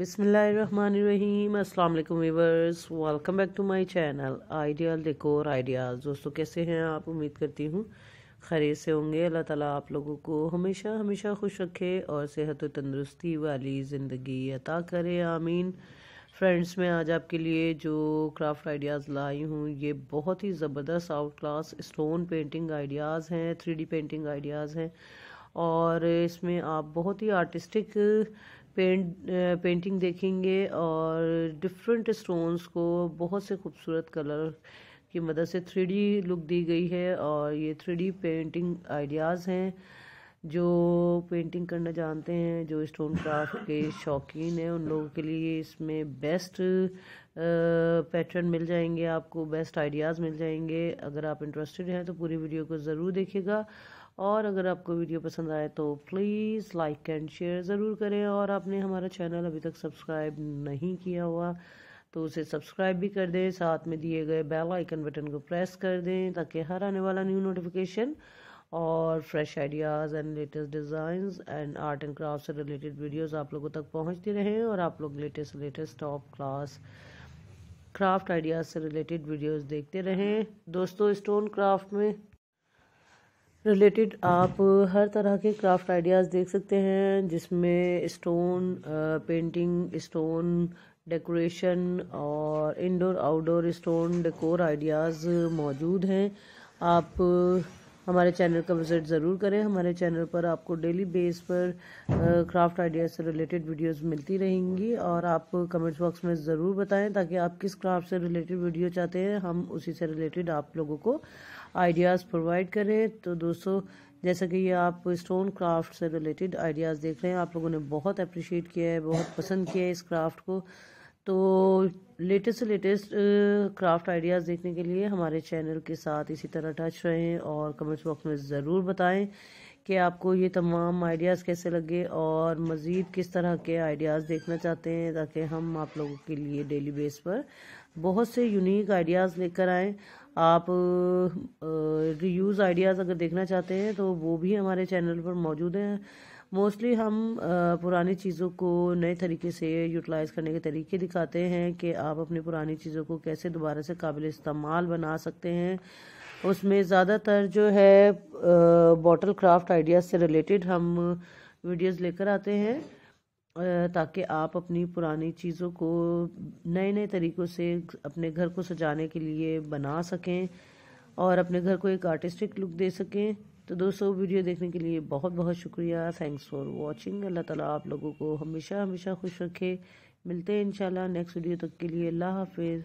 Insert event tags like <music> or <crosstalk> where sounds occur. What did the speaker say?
बिसमीम अस्सलाम वालेकुम welcome back to my channel ideal decor ideas दोस्तों कैसे हैं आप उम्मीद करती हूँ खरे से होंगे अल्लाह ताला आप लोगों को हमेशा हमेशा खुश रखे और सेहत व तंदरुस्ती वाली ज़िंदगी अता करे आमीन फ्रेंड्स मैं आज आपके लिए जो क्राफ्ट आइडियाज़ लाई हूँ ये बहुत ही ज़बरदस्त out class stone painting ideas हैं थ्री पेंटिंग आइडियाज़ हैं और इसमें आप बहुत ही आर्टिस्टिक पेंट पेंटिंग देखेंगे और डिफरेंट स्टोन्स को बहुत से खूबसूरत कलर की मदद से थ्री लुक दी गई है और ये थ्री पेंटिंग आइडियाज़ हैं जो पेंटिंग करना जानते हैं जो स्टोन क्राफ्ट के <laughs> शौकीन हैं उन लोगों के लिए इसमें बेस्ट पैटर्न मिल जाएंगे आपको बेस्ट आइडियाज़ मिल जाएंगे अगर आप इंटरेस्टेड हैं तो पूरी वीडियो को ज़रूर देखिएगा और अगर आपको वीडियो पसंद आए तो प्लीज़ लाइक एंड शेयर ज़रूर करें और आपने हमारा चैनल अभी तक सब्सक्राइब नहीं किया हुआ तो उसे सब्सक्राइब भी कर दें साथ में दिए गए बेल आइकन बटन को प्रेस कर दें ताकि हर आने वाला न्यू नोटिफिकेशन और fresh ideas and latest designs and art and craft से रिलेटेड वीडियोज़ आप लोगों तक पहुंचती रहें और आप लोग latest latest top class craft ideas से रिलेटेड वीडियोज़ देखते रहें दोस्तों स्टोन क्राफ्ट में रिलेटेड आप हर तरह के क्राफ्ट आइडियाज़ देख सकते हैं जिसमें स्टोन पेंटिंग स्टोन डेकोरेशन और indoor outdoor stone decor ideas मौजूद हैं आप हमारे चैनल का विज़िट ज़रूर करें हमारे चैनल पर आपको डेली बेस पर क्राफ्ट आइडियाज़ से रिलेटेड वीडियोस मिलती रहेंगी और आप कमेंट्स बॉक्स में ज़रूर बताएं ताकि आप किस क्राफ्ट से रिलेटेड वीडियो चाहते हैं हम उसी से रिलेटेड आप लोगों को आइडियाज़ प्रोवाइड करें तो दोस्तों जैसा कि ये आप स्टोन क्राफ्ट से रिलेटेड आइडियाज़ देख रहे हैं आप लोगों ने बहुत अप्रिशिएट किया है बहुत पसंद किया है इस क्राफ्ट को तो लेटेस्ट से लेटेस्ट क्राफ्ट आइडियाज़ देखने के लिए हमारे चैनल के साथ इसी तरह टच रहें और कमेंट्स बॉक्स में ज़रूर बताएं कि आपको ये तमाम आइडियाज़ कैसे लगे और मज़ीद किस तरह के आइडियाज़ देखना चाहते हैं ताकि हम आप लोगों के लिए डेली बेस पर बहुत से यूनिक आइडियाज़ लेकर आएँ आप रीयूज़ आइडियाज़ अगर देखना चाहते हैं तो वो भी हमारे चैनल पर मौजूद हैं मोस्टली हम पुरानी चीज़ों को नए तरीके से यूटिलाइज़ करने के तरीके दिखाते हैं कि आप अपनी पुरानी चीज़ों को कैसे दोबारा से काबिल इस्तेमाल बना सकते हैं उसमें ज़्यादातर जो है बॉटल क्राफ्ट आइडियाज़ से रिलेटेड हम वीडियोस लेकर आते हैं ताकि आप अपनी पुरानी चीज़ों को नए नए तरीक़ों से अपने घर को सजाने के लिए बना सकें और अपने घर को एक आर्टिस्टिक लुक दे सकें तो दोस्तों वीडियो देखने के लिए बहुत बहुत शुक्रिया थैंक्स फॉर वॉचिंग अल्लाह ताला आप लोगों को हमेशा हमेशा खुश रखे मिलते हैं इंशाल्लाह नेक्स्ट वीडियो तक के लिए अल्लाह हाफिज़